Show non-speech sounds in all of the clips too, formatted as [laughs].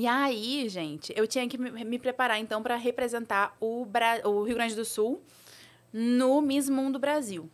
E aí, gente, eu tinha que me preparar então para representar o, Bra... o Rio Grande do Sul no Miss Mundo Brasil.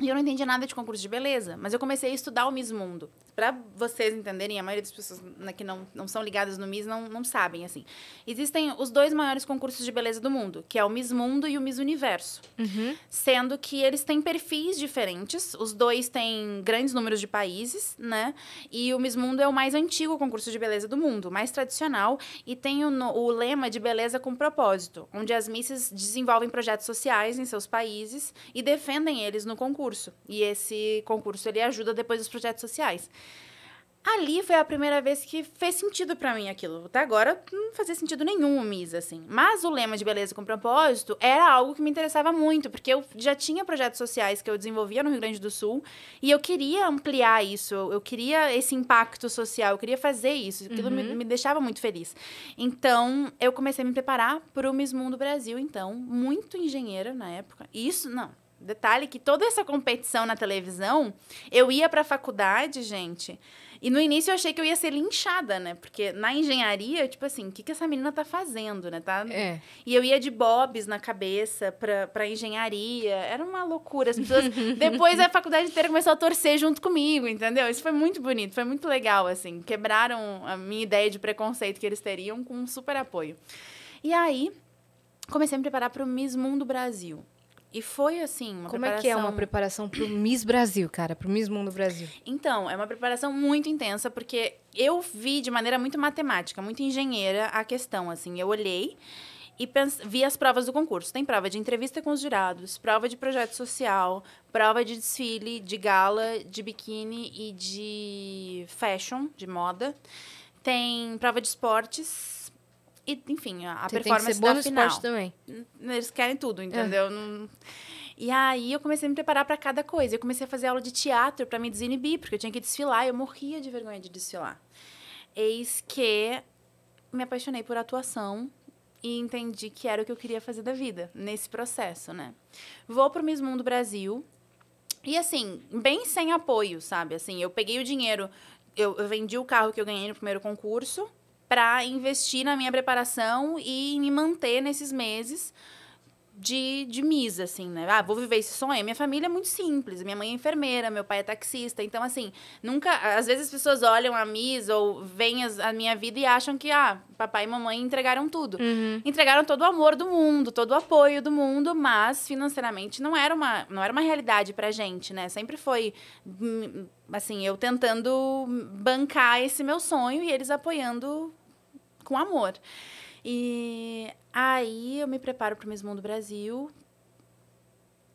E eu não entendia nada de concurso de beleza, mas eu comecei a estudar o Miss Mundo para vocês entenderem, a maioria das pessoas que não, não são ligadas no Miss não, não sabem, assim. Existem os dois maiores concursos de beleza do mundo, que é o Miss Mundo e o Miss Universo. Uhum. Sendo que eles têm perfis diferentes, os dois têm grandes números de países, né? E o Miss Mundo é o mais antigo concurso de beleza do mundo, mais tradicional, e tem o, o lema de beleza com propósito, onde as misses desenvolvem projetos sociais em seus países e defendem eles no concurso. E esse concurso, ele ajuda depois os projetos sociais. Ali foi a primeira vez que fez sentido para mim aquilo. Até agora não fazia sentido nenhum o assim. Mas o lema de beleza com propósito era algo que me interessava muito, porque eu já tinha projetos sociais que eu desenvolvia no Rio Grande do Sul e eu queria ampliar isso, eu queria esse impacto social, eu queria fazer isso. Aquilo uhum. me, me, deixava muito feliz. Então eu comecei a me preparar para o Miss Mundo Brasil, então, muito engenheira na época. Isso, não, Detalhe que toda essa competição na televisão, eu ia para a faculdade, gente. E no início eu achei que eu ia ser linchada, né? Porque na engenharia, tipo assim, o que, que essa menina tá fazendo, né? Tá... É. E eu ia de bobs na cabeça pra, pra engenharia. Era uma loucura. As pessoas. [laughs] Depois a faculdade inteira começou a torcer junto comigo, entendeu? Isso foi muito bonito, foi muito legal, assim. Quebraram a minha ideia de preconceito que eles teriam com um super apoio. E aí, comecei a me preparar pro Miss Mundo Brasil. E foi assim, uma Como preparação... é que é uma preparação para o Miss Brasil, cara, para o Miss Mundo Brasil? Então, é uma preparação muito intensa, porque eu vi de maneira muito matemática, muito engenheira a questão, assim. Eu olhei e pense... vi as provas do concurso. Tem prova de entrevista com os jurados, prova de projeto social, prova de desfile, de gala, de biquíni e de fashion, de moda. Tem prova de esportes, e, enfim, a Você performance tem que ser da final. Esporte também. Eles querem tudo, é. entendeu? É. Não... E aí eu comecei a me preparar para cada coisa. Eu comecei a fazer aula de teatro para me desinibir, porque eu tinha que desfilar, eu morria de vergonha de desfilar. Eis que me apaixonei por atuação e entendi que era o que eu queria fazer da vida nesse processo, né? Vou pro Miss Mundo Brasil. E assim, bem sem apoio, sabe? Assim, eu peguei o dinheiro, eu vendi o carro que eu ganhei no primeiro concurso, para investir na minha preparação e me manter nesses meses de, de misa, assim, né? Ah, vou viver esse sonho. Minha família é muito simples. Minha mãe é enfermeira, meu pai é taxista. Então, assim, nunca. Às vezes as pessoas olham a misa ou veem as, a minha vida e acham que, ah, papai e mamãe entregaram tudo. Uhum. Entregaram todo o amor do mundo, todo o apoio do mundo, mas financeiramente não era uma, não era uma realidade pra gente, né? Sempre foi hum, assim, eu tentando bancar esse meu sonho e eles apoiando com amor. E aí eu me preparo para o Miss Mundo Brasil.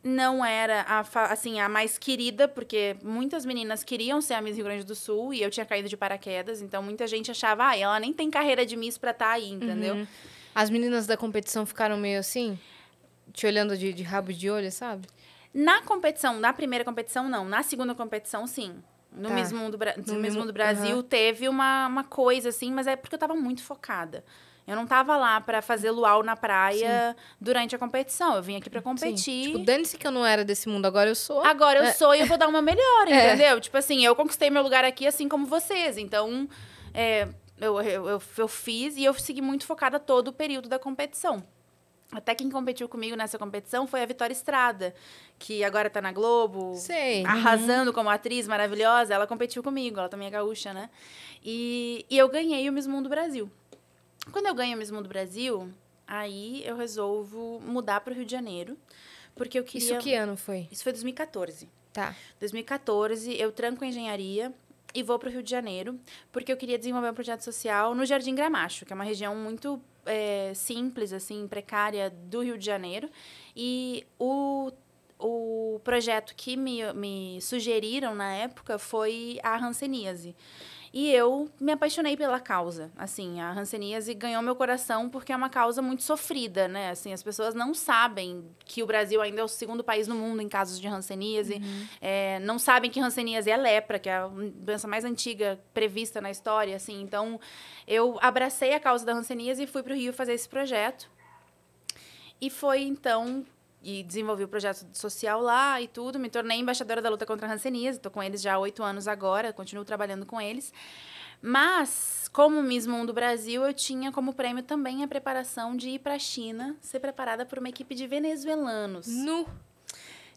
Não era a, assim, a mais querida, porque muitas meninas queriam ser a Miss Rio Grande do Sul e eu tinha caído de paraquedas, então muita gente achava, ah, ela nem tem carreira de Miss pra estar tá aí, uhum. entendeu? Uhum. As meninas da competição ficaram meio assim, te olhando de, de rabo de olho, sabe? Na competição, na primeira competição, não. Na segunda competição, sim. No tá. mesmo mundo, no, no Miss mundo Brasil uhum. teve uma, uma coisa assim, mas é porque eu tava muito focada. Eu não tava lá para fazer luau na praia Sim. durante a competição. Eu vim aqui para competir. Sim. Tipo, dane-se que eu não era desse mundo, agora eu sou. Agora eu é. sou e eu vou dar uma melhor, [laughs] é. entendeu? Tipo assim, eu conquistei meu lugar aqui assim como vocês. Então, é, eu, eu, eu, eu fiz e eu segui muito focada todo o período da competição. Até quem competiu comigo nessa competição foi a Vitória Estrada, que agora tá na Globo, Sei. Uhum. arrasando uhum. como atriz maravilhosa. Ela competiu comigo, ela também é gaúcha, né? E, e eu ganhei o Miss Mundo Brasil. Quando eu ganho o mesmo Mundo Brasil, aí eu resolvo mudar para o Rio de Janeiro, porque eu queria... Isso que ano foi? Isso foi 2014. Tá. 2014, eu tranco a engenharia e vou para o Rio de Janeiro, porque eu queria desenvolver um projeto social no Jardim Gramacho, que é uma região muito é, simples, assim, precária do Rio de Janeiro. E o o projeto que me, me sugeriram na época foi a Hanseníase. E eu me apaixonei pela causa. Assim, a hanseníase ganhou meu coração porque é uma causa muito sofrida, né? Assim, as pessoas não sabem que o Brasil ainda é o segundo país no mundo em casos de hanseníase. Uhum. É, não sabem que hanseníase é lepra, que é a doença mais antiga prevista na história, assim. Então, eu abracei a causa da hanseníase e fui para o Rio fazer esse projeto. E foi então e desenvolvi o projeto social lá e tudo. Me tornei embaixadora da luta contra a hanseníase. Estou com eles já há oito anos agora, continuo trabalhando com eles. Mas, como Miss Mundo Brasil, eu tinha como prêmio também a preparação de ir para a China, ser preparada por uma equipe de venezuelanos. Nu!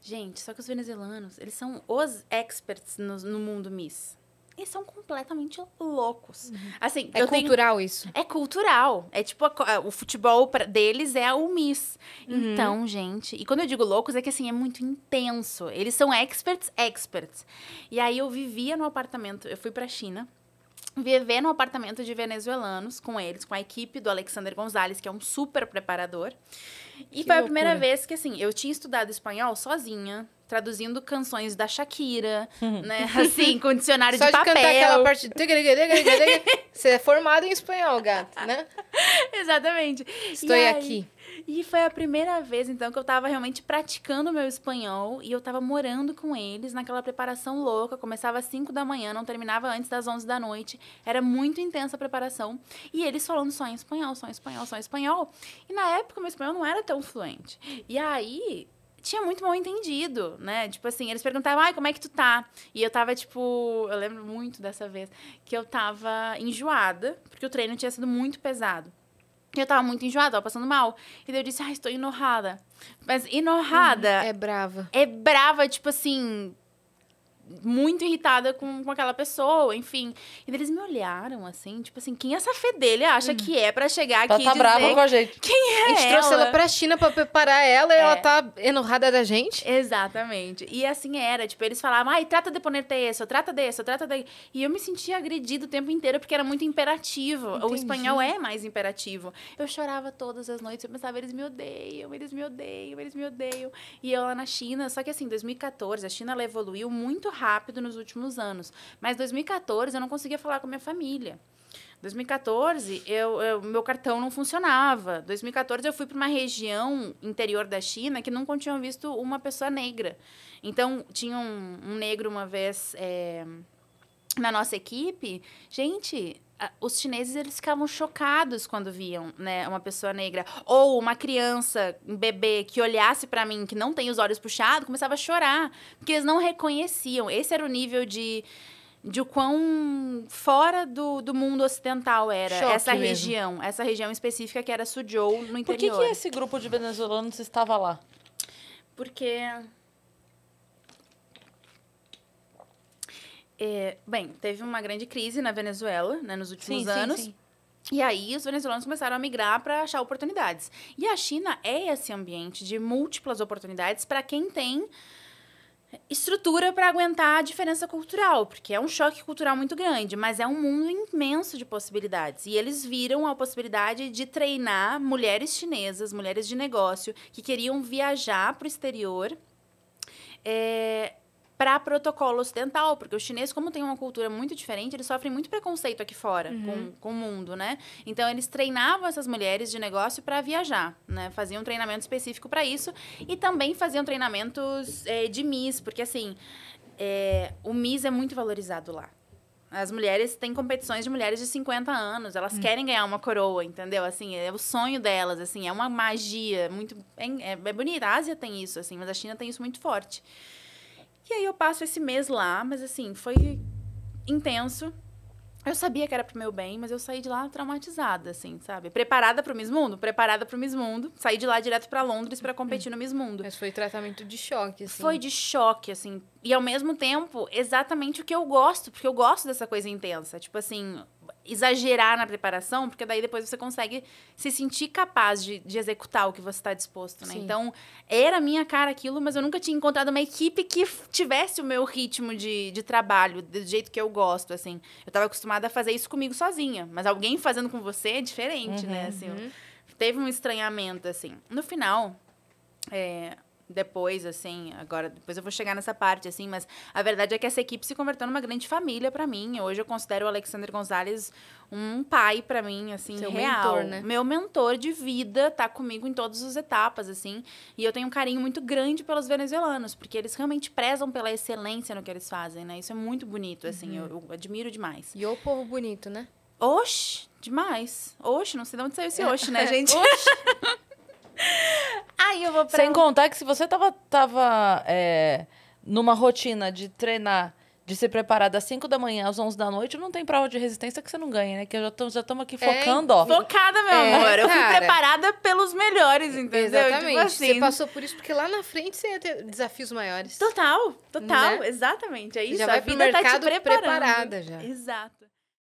Gente, só que os venezuelanos, eles são os experts no, no mundo Miss eles são completamente loucos. Uhum. Assim, é cultural tenho... isso. É cultural. É tipo a... É, o futebol pra... deles é o Miss. Uhum. Então, gente, e quando eu digo loucos é que assim é muito intenso. Eles são experts, experts. E aí eu vivia no apartamento, eu fui para China viver no apartamento de venezuelanos com eles, com a equipe do Alexander Gonzalez, que é um super preparador. E que foi loucura. a primeira vez que, assim, eu tinha estudado espanhol sozinha, traduzindo canções da Shakira, uhum. né? Assim, com dicionário Só de, de papel. Só de cantar aquela parte... Você é formado em espanhol, gato, né? [laughs] Exatamente. Estou aqui. E foi a primeira vez, então, que eu estava realmente praticando meu espanhol e eu estava morando com eles naquela preparação louca. Começava às 5 da manhã, não terminava antes das 11 da noite. Era muito intensa a preparação. E eles falando só em espanhol, só em espanhol, só em espanhol. E na época, meu espanhol não era tão fluente. E aí, tinha muito mal entendido, né? Tipo assim, eles perguntavam, ai, como é que tu tá? E eu tava, tipo, eu lembro muito dessa vez, que eu tava enjoada, porque o treino tinha sido muito pesado. E eu tava muito enjoada, tava passando mal. E daí eu disse, ai, estou enorrada. Mas enorrada. Hum, é brava. É brava, tipo assim, muito irritada com, com aquela pessoa, enfim. E eles me olharam assim, tipo assim, quem é essa fedelha acha hum. que é para chegar ela aqui tá e dizer... brava com a gente. Quem é A gente ela? trouxe ela pra China pra preparar ela é. e ela é. tá enorrada da gente? Exatamente. E assim era, tipo, eles falavam, ai, trata de poner isso, trata disso, trata daí. E eu me sentia agredida o tempo inteiro porque era muito imperativo. Entendi. O espanhol é mais imperativo. Eu chorava todas as noites, eu pensava, eles me odeiam, eles me odeiam, eles me odeiam. E eu lá na China, só que assim, 2014, a China ela evoluiu muito rápido nos últimos anos. Mas 2014 eu não conseguia falar com a minha família. 2014, eu, eu, meu cartão não funcionava. 2014, eu fui para uma região interior da China que nunca tinham visto uma pessoa negra. Então, tinha um, um negro uma vez é, na nossa equipe. Gente, os chineses eles ficavam chocados quando viam, né, uma pessoa negra ou uma criança, um bebê que olhasse para mim que não tem os olhos puxados, começava a chorar, porque eles não reconheciam. Esse era o nível de de o quão fora do, do mundo ocidental era Choque essa mesmo. região, essa região específica que era Suzhou, no interior. Por que, que esse grupo de venezuelanos estava lá? Porque É, bem, teve uma grande crise na Venezuela né, nos últimos sim, anos. Sim, sim. E aí os venezuelanos começaram a migrar para achar oportunidades. E a China é esse ambiente de múltiplas oportunidades para quem tem estrutura para aguentar a diferença cultural, porque é um choque cultural muito grande, mas é um mundo imenso de possibilidades. E eles viram a possibilidade de treinar mulheres chinesas, mulheres de negócio que queriam viajar para o exterior. É, para protocolo ocidental, porque os chineses, como tem uma cultura muito diferente, eles sofrem muito preconceito aqui fora, uhum. com, com o mundo, né? Então, eles treinavam essas mulheres de negócio para viajar, né? Faziam um treinamento específico para isso e também faziam treinamentos é, de Miss, porque, assim, é, o Miss é muito valorizado lá. As mulheres têm competições de mulheres de 50 anos, elas hum. querem ganhar uma coroa, entendeu? Assim, é o sonho delas, assim, é uma magia muito é, é, bonita. A Ásia tem isso, assim, mas a China tem isso muito forte. E aí eu passo esse mês lá, mas assim, foi intenso. Eu sabia que era pro meu bem, mas eu saí de lá traumatizada, assim, sabe? Preparada pro Miss Mundo? Preparada pro Miss Mundo. Saí de lá direto para Londres para competir no Miss Mundo. Mas foi tratamento de choque, assim. Foi de choque, assim. E ao mesmo tempo, exatamente o que eu gosto, porque eu gosto dessa coisa intensa. Tipo assim, exagerar na preparação, porque daí depois você consegue se sentir capaz de, de executar o que você está disposto, né? Sim. Então, era minha cara aquilo, mas eu nunca tinha encontrado uma equipe que tivesse o meu ritmo de, de trabalho, do jeito que eu gosto, assim. Eu estava acostumada a fazer isso comigo sozinha, mas alguém fazendo com você é diferente, né? uhum, né? Assim, uhum. Teve um estranhamento, assim. No final, é, depois, assim, agora, depois eu vou chegar nessa parte, assim, mas a verdade é que essa equipe se converteu numa grande família para mim. Hoje eu considero o Alexandre Gonzalez um pai para mim, assim, Seu real. Mentor, né? Meu mentor de vida tá comigo em todas as etapas, assim, e eu tenho um carinho muito grande pelos venezuelanos, porque eles realmente prezam pela excelência no que eles fazem, né? Isso é muito bonito, assim, uhum. eu, eu admiro demais. E o povo bonito, né? Oxi, demais. Oxi, não sei de onde saiu esse é. oxi, né, [laughs] gente? Oxi. [laughs] [laughs] Aí eu vou pra. Sem contar que se você tava, tava é, numa rotina de treinar, de se preparar das 5 da manhã às 11 da noite, não tem prova de resistência que você não ganha, né? Que eu já estamos aqui é, focando, é, ó. Focada, meu é, amor. Eu fui preparada pelos melhores, entendeu? Tipo exatamente. Tipo assim. Você passou por isso, porque lá na frente você ia ter desafios maiores. Total, total. Né? Exatamente. É isso. Já vai a vida pro mercado tá te preparada já. Exato.